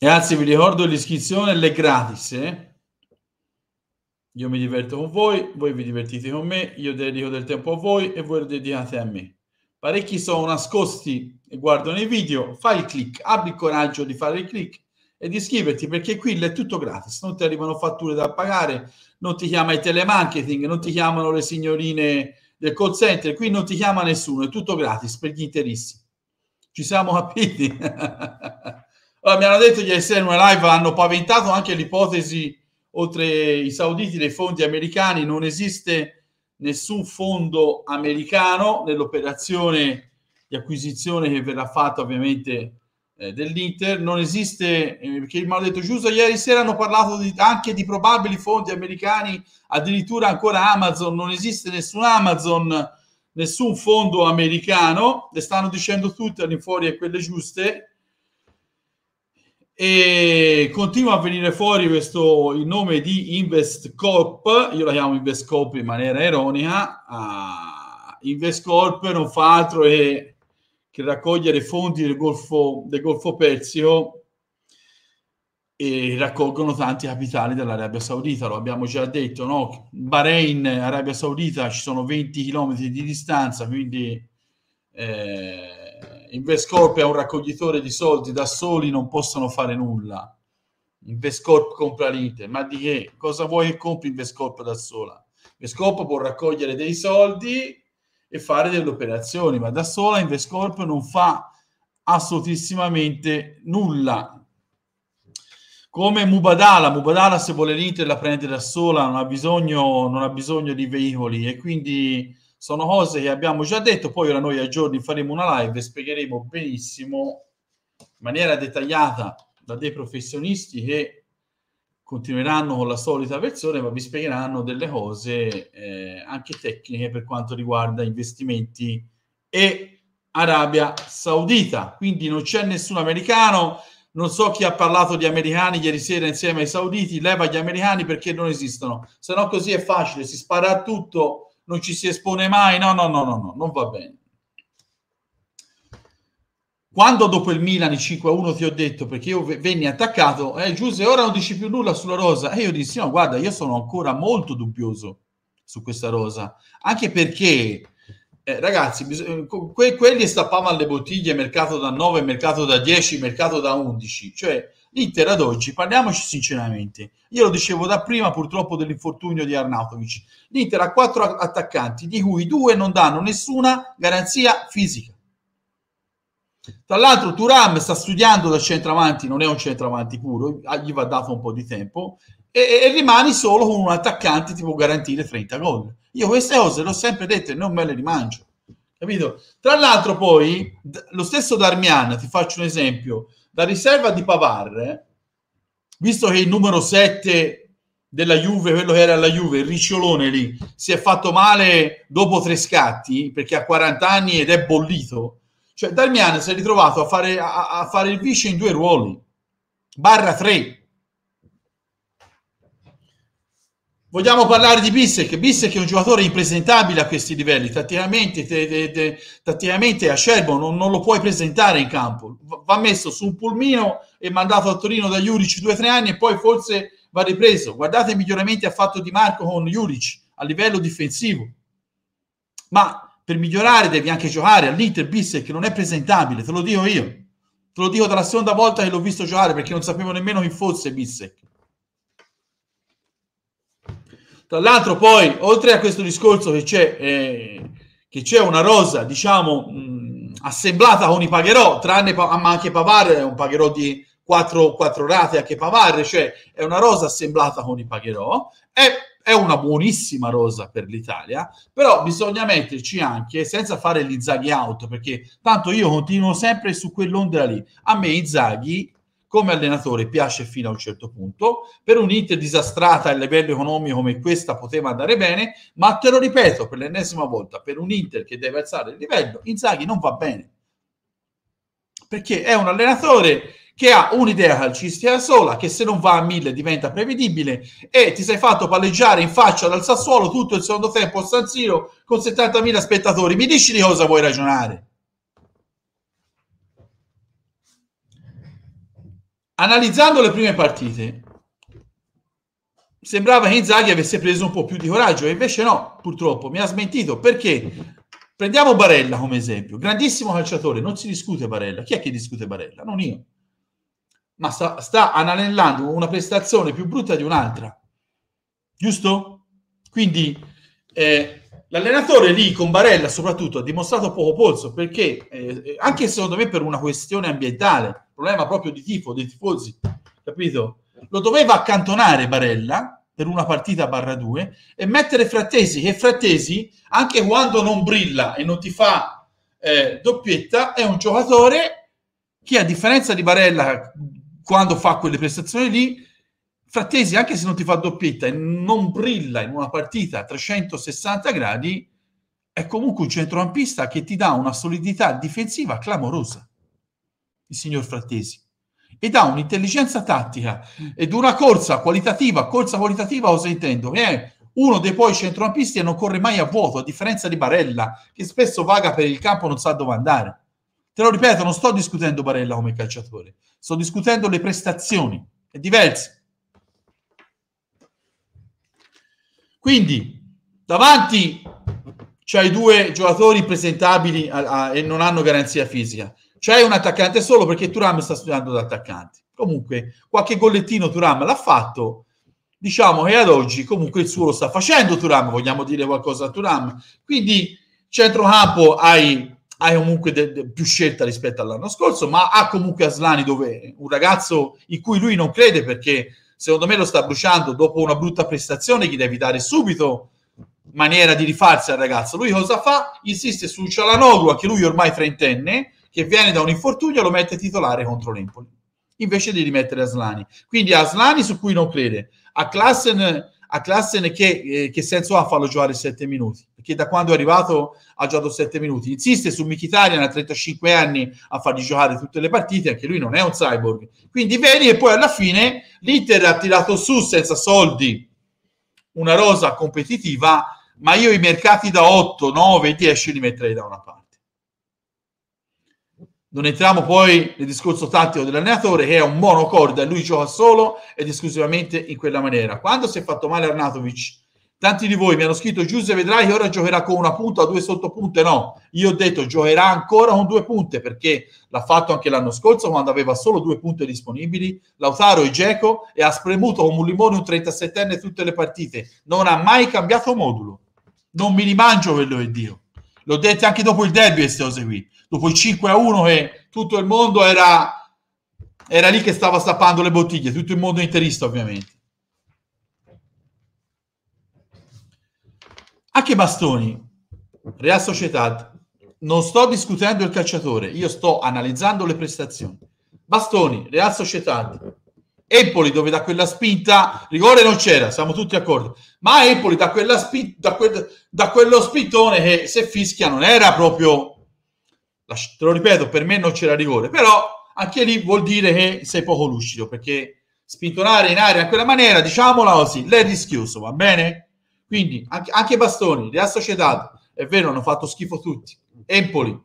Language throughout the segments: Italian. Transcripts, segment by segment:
Ragazzi, vi ricordo l'iscrizione, è gratis. Eh? Io mi diverto con voi, voi vi divertite con me, io dedico del tempo a voi e voi lo dedicate a me. Parecchi sono nascosti e guardano i video, fai il click, abbi il coraggio di fare il click e di iscriverti perché qui è tutto gratis, non ti arrivano fatture da pagare, non ti chiama il telemarketing, non ti chiamano le signorine del call center, qui non ti chiama nessuno, è tutto gratis per gli interessi. Ci siamo capiti? Allora, mi hanno detto ieri sera live, hanno paventato anche l'ipotesi, oltre i sauditi, dei fondi americani, non esiste nessun fondo americano nell'operazione di acquisizione che verrà fatta ovviamente eh, dell'Inter, non esiste, eh, perché mi hanno detto giusto ieri sera hanno parlato di, anche di probabili fondi americani, addirittura ancora Amazon, non esiste nessun Amazon, nessun fondo americano, le stanno dicendo tutte all'infuori e quelle giuste, e continua a venire fuori questo il nome di Investcorp, io la chiamo Investcorp in maniera ironica, ah, Investcorp non fa altro che, che raccogliere fondi del Golfo, del Golfo Persico e raccolgono tanti capitali dell'Arabia Saudita, lo abbiamo già detto, no? Bahrain, Arabia Saudita ci sono 20 km di distanza, quindi... Eh, eh, Investcorp è un raccoglitore di soldi, da soli non possono fare nulla. Investcorp compra l'Ite, ma di che? Cosa vuoi che compri Investcorp da sola? Investcorp può raccogliere dei soldi e fare delle operazioni, ma da sola Investcorp non fa assolutissimamente nulla. Come Mubadala, Mubadala se vuole l'Inter la prende da sola, non ha bisogno, non ha bisogno di veicoli e quindi sono cose che abbiamo già detto, poi ora noi a giorni faremo una live e spiegheremo benissimo in maniera dettagliata da dei professionisti che continueranno con la solita versione, ma vi spiegheranno delle cose eh, anche tecniche per quanto riguarda investimenti e Arabia Saudita. Quindi non c'è nessun americano, non so chi ha parlato di americani ieri sera insieme ai sauditi, leva gli americani perché non esistono, se no così è facile, si spara a tutto non ci si espone mai, no, no, no, no, no non va bene. Quando dopo il Milan 5-1 ti ho detto, perché io venni attaccato, eh Giuse, ora non dici più nulla sulla rosa, e io dissi, no, guarda, io sono ancora molto dubbioso su questa rosa, anche perché... Eh, ragazzi, eh, que- quelli stappavano le bottiglie, mercato da 9, mercato da 10, mercato da 11, cioè L'Inter ad oggi, parliamoci sinceramente, io lo dicevo da prima purtroppo dell'infortunio di Arnautovic, l'Inter ha quattro attaccanti, di cui due non danno nessuna garanzia fisica. Tra l'altro Turam sta studiando da centravanti, non è un centravanti puro, gli va dato un po' di tempo, e, e rimani solo con un attaccante tipo garantire 30 gol. Io queste cose le ho sempre dette e non me le rimangio. Capito? Tra l'altro poi, lo stesso Darmian, ti faccio un esempio, la riserva di Pavar, visto che il numero 7 della Juve, quello che era la Juve, il ricciolone lì, si è fatto male dopo tre scatti, perché ha 40 anni ed è bollito, cioè Darmian si è ritrovato a fare, a, a fare il vice in due ruoli, barra tre, Vogliamo parlare di Bissek. Bissek è un giocatore impresentabile a questi livelli, tatticamente, te, te, te, tatticamente a Scerbo non, non, lo puoi presentare in campo. Va messo su un pulmino e mandato a Torino da Juric due o tre anni e poi forse va ripreso. Guardate i miglioramenti ha fatto Di Marco con Juric a livello difensivo. Ma per migliorare devi anche giocare all'Inter Bissek non è presentabile, te lo dico io. Te lo dico dalla seconda volta che l'ho visto giocare perché non sapevo nemmeno chi fosse Bissek tra l'altro poi, oltre a questo discorso che c'è, eh, che c'è una rosa, diciamo, mh, assemblata con i pagherò, tranne pa- ma anche Pavar è un pagherò di 4, 4 rate, anche Pavar, cioè è una rosa assemblata con i pagherò, è, è una buonissima rosa per l'Italia, però bisogna metterci anche, senza fare gli zaghi out, perché tanto io continuo sempre su quell'onda lì, a me i zaghi come allenatore piace fino a un certo punto, per un'Inter disastrata a livello economico come questa poteva andare bene, ma te lo ripeto per l'ennesima volta, per un'Inter che deve alzare il livello, Inzaghi non va bene, perché è un allenatore che ha un'idea calcistica sola, che se non va a mille diventa prevedibile e ti sei fatto palleggiare in faccia dal Sassuolo tutto il secondo tempo a San Siro con 70.000 spettatori. Mi dici di cosa vuoi ragionare? analizzando le prime partite, sembrava che Inzaghi avesse preso un po' più di coraggio, e invece no, purtroppo, mi ha smentito. Perché? Prendiamo Barella come esempio, grandissimo calciatore, non si discute Barella. Chi è che discute Barella? Non io. Ma sta, sta analizzando una prestazione più brutta di un'altra. Giusto? Quindi eh, l'allenatore lì con Barella soprattutto ha dimostrato poco polso perché eh, eh anche secondo me per una questione ambientale problema proprio di tifo, dei tifosi, capito? Lo doveva accantonare Barella per una partita barra due e mettere Frattesi, che Frattesi, anche quando non brilla e non ti fa eh, doppietta, è un giocatore che a differenza di Barella, quando fa quelle prestazioni lì, Frattesi, anche se non ti fa doppietta e non brilla in una partita a 360 gradi, è comunque un centrocampista che ti dà una solidità difensiva clamorosa il signor Frattesi ed ha un'intelligenza tattica mm. ed una corsa qualitativa, corsa qualitativa cosa intendo? Che eh? è uno dei poi centrocampisti e non corre mai a vuoto, a differenza di Barella, che spesso vaga per il campo e non sa dove andare. Te lo ripeto, non sto discutendo Barella come calciatore, sto discutendo le prestazioni, è diverso. Quindi, davanti c'hai due giocatori presentabili a, a, e non hanno garanzia fisica c'è un attaccante solo perché Turam sta studiando da attaccante. Comunque, qualche gollettino Turam l'ha fatto. Diciamo che ad oggi comunque il suo lo sta facendo Turam, vogliamo dire qualcosa a Turam. Quindi centrocampo hai, hai comunque de, de, più scelta rispetto all'anno scorso, ma ha comunque Aslani dove un ragazzo in cui lui non crede perché secondo me lo sta bruciando dopo una brutta prestazione, gli devi dare subito maniera di rifarsi al ragazzo. Lui cosa fa? Insiste su Cialanoglu, che lui ormai trentenne, che viene da un infortunio, lo mette titolare contro l'Empoli, invece di rimettere Aslani. Quindi Aslani su cui non crede, a Klassen, a Klassen che, eh, che, senso ha farlo giocare 7 minuti? Perché da quando è arrivato ha giocato 7 minuti. Insiste su Mkhitaryan a 35 anni a fargli giocare tutte le partite, anche lui non è un cyborg. Quindi vedi e poi alla fine l'Inter ha tirato su senza soldi una rosa competitiva, ma io i mercati da 8, 9, 10 li metterei da una parte. Non entriamo poi nel discorso tattico dell'allenatore che è un monocorda, lui gioca solo ed esclusivamente in quella maniera. Quando si è fatto male Arnatovic, tanti di voi mi hanno scritto Giuse vedrai che ora giocherà con una punta due sottopunte, no. Io ho detto giocherà ancora con due punte perché l'ha fatto anche l'anno scorso quando aveva solo due punte disponibili, Lautaro e Geco e ha spremuto come un limone un 37enne tutte le partite. Non ha mai cambiato modulo. Non mi rimangio quello che Dio. L'ho detto anche dopo il derby queste cose qui dopo il 5 a 1 che tutto il mondo era, era lì che stava stappando le bottiglie, tutto il mondo interista ovviamente. Anche Bastoni, Real Società, non sto discutendo il calciatore, io sto analizzando le prestazioni. Bastoni, Real Società, Empoli dove da quella spinta rigore non c'era, siamo tutti d'accordo, ma Empoli da, spi- da, que- da quello spintone che se fischia non era proprio te lo ripeto, per me non c'era rigore, però anche lì vuol dire che sei poco lucido, perché spintonare in aria in quella maniera, diciamola così, l'è rischioso, va bene? Quindi anche, anche Bastoni, Real Sociedad, è vero, hanno fatto schifo tutti. Empoli,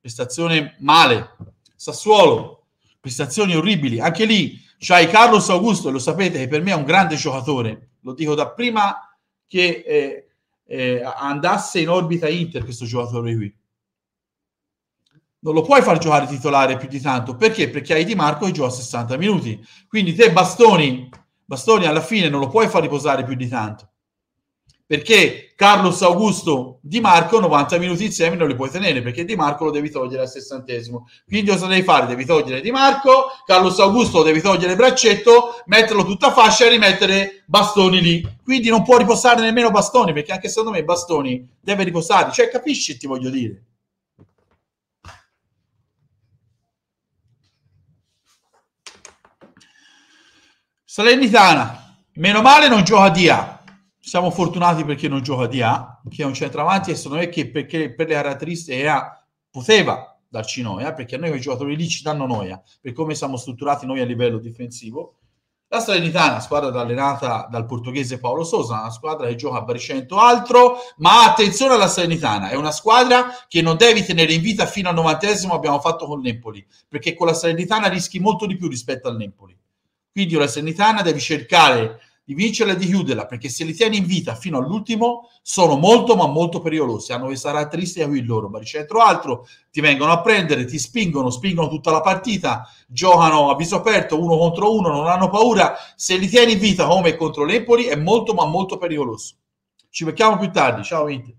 prestazione male. Sassuolo, prestazioni orribili. Anche lì c'hai Carlos Augusto, lo sapete che per me è un grande giocatore. Lo dico da prima che eh, eh, andasse in orbita Inter questo giocatore qui non lo puoi far giocare titolare più di tanto. Perché? Perché hai Di Marco che gioca 60 minuti. Quindi te Bastoni, Bastoni alla fine non lo puoi far riposare più di tanto. Perché Carlos Augusto Di Marco 90 minuti insieme non li puoi tenere perché Di Marco lo devi togliere al sessantesimo. Quindi cosa devi fare? Devi togliere Di Marco, Carlos Augusto devi togliere il braccetto, metterlo tutta fascia e rimettere Bastoni lì. Quindi non può riposare nemmeno Bastoni perché anche secondo me Bastoni deve riposare. Cioè capisci ti voglio dire. Salernitana, meno male non gioca di A. Siamo fortunati perché non gioca di A, che è un centravanti e secondo me che perché per le caratteristiche era, poteva darci noia, perché a noi quei giocatori lì ci danno noia, per come siamo strutturati noi a livello difensivo. La Salernitana, squadra allenata dal portoghese Paolo Sosa, una squadra che gioca a Baricento altro, ma attenzione alla Salernitana, è una squadra che non devi tenere in vita fino al novantesimo abbiamo fatto con Napoli, perché con la Salernitana rischi molto di più rispetto al Napoli. Quindi la Salernitana devi cercare di vincerla e di chiuderla, perché se li tieni in vita fino all'ultimo sono molto ma molto pericolosi, hanno questa caratteristica qui loro, ma ricentro altro, ti vengono a prendere, ti spingono, spingono tutta la partita, giocano a viso aperto uno contro uno, non hanno paura, se li tieni in vita come contro l'Empoli è molto ma molto pericoloso. Ci becchiamo più tardi, ciao Inter.